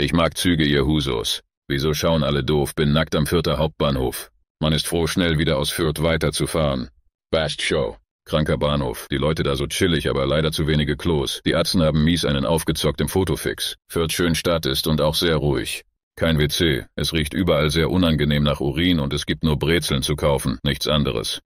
Ich mag Züge, ihr Husos. Wieso schauen alle doof? Bin nackt am Fürther Hauptbahnhof. Man ist froh, schnell wieder aus Fürth weiterzufahren. Bast Show. Kranker Bahnhof. Die Leute da so chillig, aber leider zu wenige Klos. Die Atzen haben mies einen aufgezockt im Fotofix. Fürth schön Stadt ist und auch sehr ruhig. Kein WC. Es riecht überall sehr unangenehm nach Urin und es gibt nur Brezeln zu kaufen, nichts anderes.